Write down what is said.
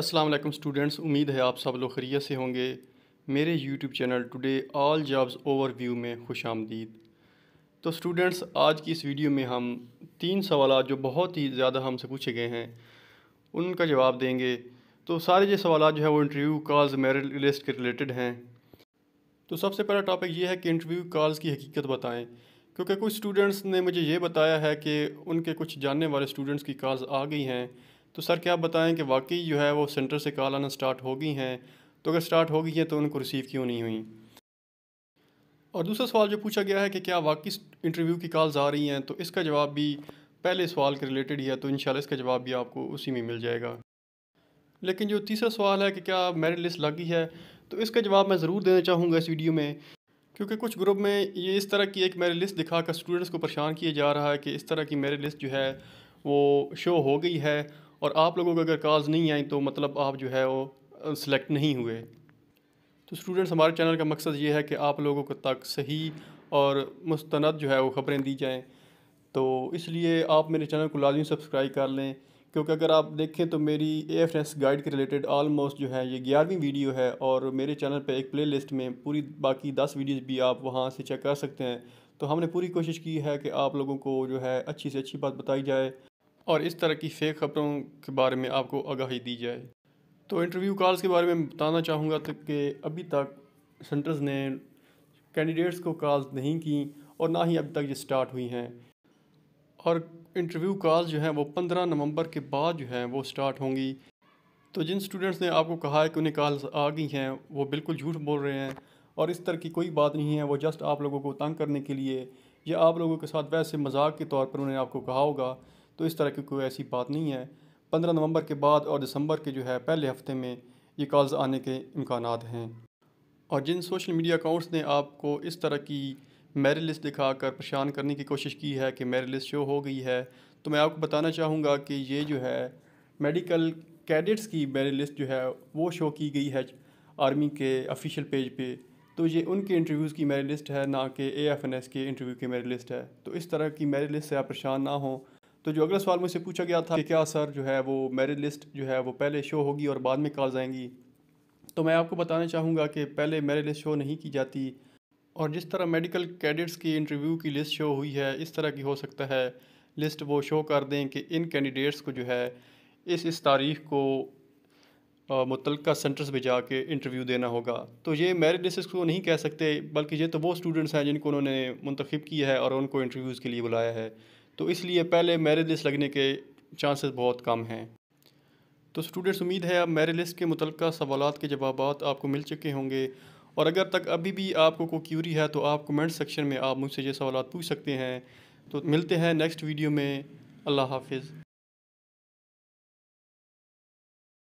अस्सलाम वालेकुम स्टूडेंट्स उम्मीद है आप सब लोग खरियत से होंगे मेरे YouTube channel today all jobs overview में खुश आमदीद तो स्टूडेंट्स आज की इस वीडियो में हम तीन सवाल जो बहुत ही ज़्यादा हमसे पूछे गए हैं उनका जवाब देंगे तो सारे ये सवाल जो है वो इंटरव्यू कॉल्स मेरिट लिस्ट के रिलेटेड हैं तो सबसे पहला टॉपिक ये है कि इंटरव्यू कॉल्स की हकीकत बताएं क्योंकि कुछ स्टूडेंट्स ने मुझे ये बताया है कि उनके कुछ जानने वाले स्टूडेंट्स की कॉल्स आ गई हैं तो सर क्या बताएं कि वाकई जो है वो सेंटर से कॉल आना स्टार्ट हो गई हैं तो अगर स्टार्ट हो गई हैं तो उनको रिसीव क्यों नहीं हुई और दूसरा सवाल जो पूछा गया है कि क्या वाकई इंटरव्यू की कॉल्स आ रही हैं तो इसका जवाब भी पहले सवाल के रिलेटेड ही है तो इन इसका जवाब भी आपको उसी में मिल जाएगा लेकिन जो तीसरा सवाल है कि क्या मेरिट लिस्ट लगी है तो इसका जवाब मैं ज़रूर देना चाहूँगा इस वीडियो में क्योंकि कुछ ग्रुप में ये इस तरह की एक मेरिट लिस्ट दिखाकर स्टूडेंट्स को परेशान किया जा रहा है कि इस तरह की मेरिट लिस्ट जो है वो शो हो गई है और आप लोगों को अगर कॉल्स नहीं आई तो मतलब आप जो है वो सिलेक्ट नहीं हुए तो स्टूडेंट्स हमारे चैनल का मकसद ये है कि आप लोगों को तक सही और मुस्तंद जो है वो ख़बरें दी जाएँ तो इसलिए आप मेरे चैनल को लाजमी सब्सक्राइब कर लें क्योंकि अगर आप देखें तो मेरी ए एफ एस गाइड के रिलेटेड आलमोस्ट जो है ये ग्यारहवीं वीडियो है और मेरे चैनल पे एक प्ले लिस्ट में पूरी बाकी दस वीडियोस भी आप वहाँ से चेक कर सकते हैं तो हमने पूरी कोशिश की है कि आप लोगों को जो है अच्छी से अच्छी बात बताई जाए और इस तरह की फेक खबरों के बारे में आपको आगाही दी जाए तो इंटरव्यू कॉल्स के बारे में बताना चाहूँगा कि अभी तक सेंटर्स ने कैंडिडेट्स को कॉल्स नहीं की और ना ही अभी तक ये स्टार्ट हुई हैं और इंटरव्यू कॉल्स जो हैं वो पंद्रह नवंबर के बाद जो हैं वो स्टार्ट होंगी तो जिन स्टूडेंट्स ने आपको कहा है कि उन्हें कॉल्स आ गई हैं वो बिल्कुल झूठ बोल रहे हैं और इस तरह की कोई बात नहीं है वो जस्ट आप लोगों को तंग करने के लिए या आप लोगों के साथ वैसे मजाक के तौर पर उन्होंने आपको कहा होगा तो इस तरह की कोई ऐसी बात नहीं है पंद्रह नवंबर के बाद और दिसंबर के जो है पहले हफ्ते में ये कॉल्स आने के इम्कान हैं और जिन सोशल मीडिया अकाउंट्स ने आपको इस तरह की मेरिट लिस्ट दिखाकर परेशान करने की कोशिश की है कि मेरिट लिस्ट शो हो गई है तो मैं आपको बताना चाहूँगा कि ये जो है मेडिकल कैडेट्स की मेरिट लिस्ट जो है वो शो की गई है आर्मी के ऑफिशियल पेज पे तो ये उनके इंटरव्यूज़ की मेरिट लिस्ट है ना कि एफ एन एस के इंटरव्यू की मेरिट लिस्ट है तो इस तरह की मेरिट लिस्ट से आप परेशान ना हों तो जो अगला सवाल मुझसे पूछा गया था कि क्या सर जो है वो मेरिट लिस्ट जो है वो पहले शो होगी और बाद में कॉल्स आएंगी तो मैं आपको बताना चाहूँगा कि पहले मेरिट लिस्ट शो नहीं की जाती और जिस तरह मेडिकल कैडेट्स की इंटरव्यू की लिस्ट शो हुई है इस तरह की हो सकता है लिस्ट वो शो कर दें कि इन कैंडिडेट्स को जो है इस इस तारीख को मुतल सेंटर्स में जाके इंटरव्यू देना होगा तो ये मेरिट लिस्ट को नहीं कह सकते बल्कि ये तो वो स्टूडेंट्स हैं जिनको उन्होंने मंतखब किया है और उनको इंटरव्यूज़ के लिए बुलाया है तो इसलिए पहले मेरिट लिस्ट लगने के चांसेस बहुत कम हैं तो स्टूडेंट्स उम्मीद है अब मेरिट लिस्ट के मुतल सवाल के जवाब आपको मिल चुके होंगे और अगर तक अभी भी आपको कोई क्यूरी है तो आप कमेंट सेक्शन में आप मुझसे ये सवाल पूछ सकते हैं तो मिलते हैं नेक्स्ट वीडियो में अल्लाह हाफिज़